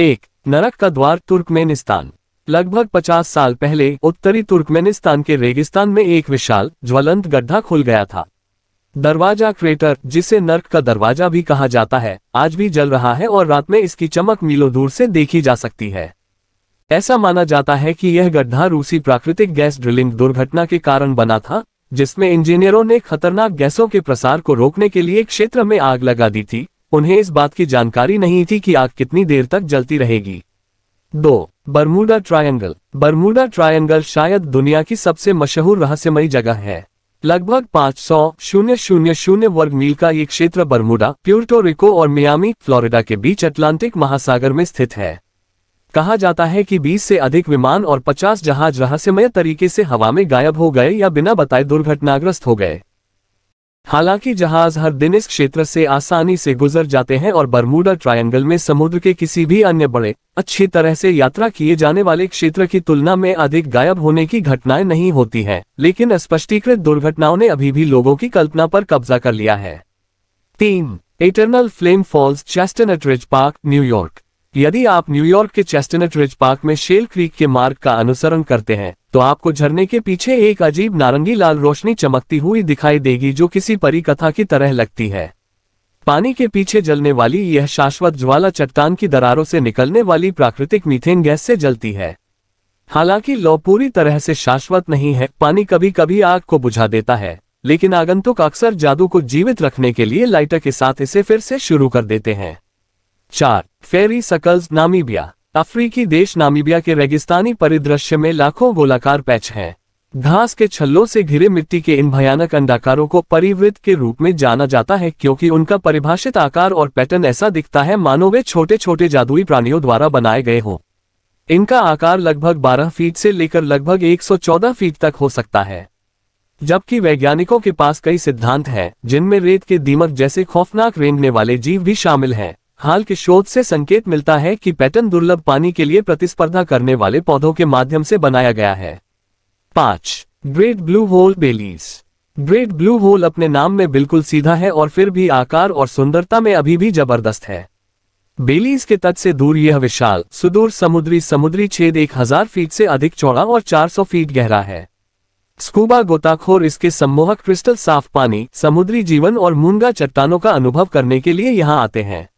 एक नरक का द्वार तुर्कमेनिस्तान लगभग 50 साल पहले उत्तरी तुर्कमेनिस्तान के रेगिस्तान में एक विशाल ज्वलंत गड्ढा खुल गया था दरवाजा क्रेटर जिसे नर्क का दरवाजा भी कहा जाता है आज भी जल रहा है और रात में इसकी चमक मीलों दूर से देखी जा सकती है ऐसा माना जाता है कि यह गड्ढा रूसी प्राकृतिक गैस ड्रिलिंग दुर्घटना के कारण बना था जिसमें इंजीनियरों ने खतरनाक गैसों के प्रसार को रोकने के लिए क्षेत्र में आग लगा दी थी उन्हें इस बात की जानकारी नहीं थी कि आग कितनी देर तक जलती रहेगी दो बर्मुडा ट्रायंगल बर्मुडा ट्रायंगल शायद दुनिया की सबसे मशहूर रहस्यमयी जगह है लगभग पाँच सौ शून्य शून्य शून्य वर्ग मील का ये क्षेत्र बर्मुडा प्यूर्टो रिको और मियामी फ्लोरिडा के बीच अटलांटिक महासागर में स्थित है कहा जाता है कि 20 से अधिक विमान और 50 जहाज रहस्यमय तरीके से हवा में गायब हो गए या बिना बताए दुर्घटनाग्रस्त हो गए हालांकि जहाज हर दिन इस क्षेत्र से आसानी से गुजर जाते हैं और बरमूडा ट्रायंगल में समुद्र के किसी भी अन्य बड़े अच्छी तरह से यात्रा किए जाने वाले क्षेत्र की तुलना में अधिक गायब होने की घटनाएं नहीं होती हैं, लेकिन स्पष्टीकृत दुर्घटनाओं ने अभी भी लोगों की कल्पना पर कब्जा कर लिया है तीन Eternal Flame Falls Chestnut Ridge Park New York यदि आप न्यूयॉर्क के चेस्टनट रिज पार्क में शेल क्रीक के मार्ग का अनुसरण करते हैं तो आपको झरने के पीछे एक अजीब नारंगी लाल रोशनी चमकती हुई दिखाई देगी जो किसी परी कथा की तरह लगती है पानी के पीछे जलने वाली यह शाश्वत ज्वाला चट्टान की दरारों से निकलने वाली प्राकृतिक मीथेन गैस से जलती है हालांकि लौ पूरी तरह से शाश्वत नहीं है पानी कभी कभी आग को बुझा देता है लेकिन आगंतुक अक्सर जादू को जीवित रखने के लिए लाइटर के साथ इसे फिर से शुरू कर देते हैं चार फेरी सकल्स नामीबिया अफ्रीकी देश नामीबिया के रेगिस्तानी परिदृश्य में लाखों गोलाकार पैच हैं घास के छल्लों से घिरे मिट्टी के इन भयानक अंडाकारों को परिवृत के रूप में जाना जाता है क्योंकि उनका परिभाषित आकार और पैटर्न ऐसा दिखता है मानो वे छोटे छोटे जादुई प्राणियों द्वारा बनाए गए हों इनका आकार लगभग 12 फीट से लेकर लगभग 114 फीट तक हो सकता है जबकि वैज्ञानिकों के पास कई सिद्धांत हैं जिनमें रेत के दीमक जैसे खौफनाक रेंगने वाले जीव भी शामिल हैं हाल के शोध से संकेत मिलता है कि पैटर्न दुर्लभ पानी के लिए प्रतिस्पर्धा करने वाले पौधों के माध्यम से बनाया गया है पांच Great Blue Hole Belize Great Blue Hole अपने नाम में बिल्कुल सीधा है और फिर भी आकार और सुंदरता में अभी भी जबरदस्त है बेलीज के तट से दूर यह विशाल सुदूर समुद्री समुद्री छेद एक हजार फीट से अधिक चौड़ा और 400 फीट गहरा है स्कूबा गोताखोर इसके सम्मोहक क्रिस्टल साफ पानी समुद्री जीवन और मूंगा चट्टानों का अनुभव करने के लिए यहाँ आते हैं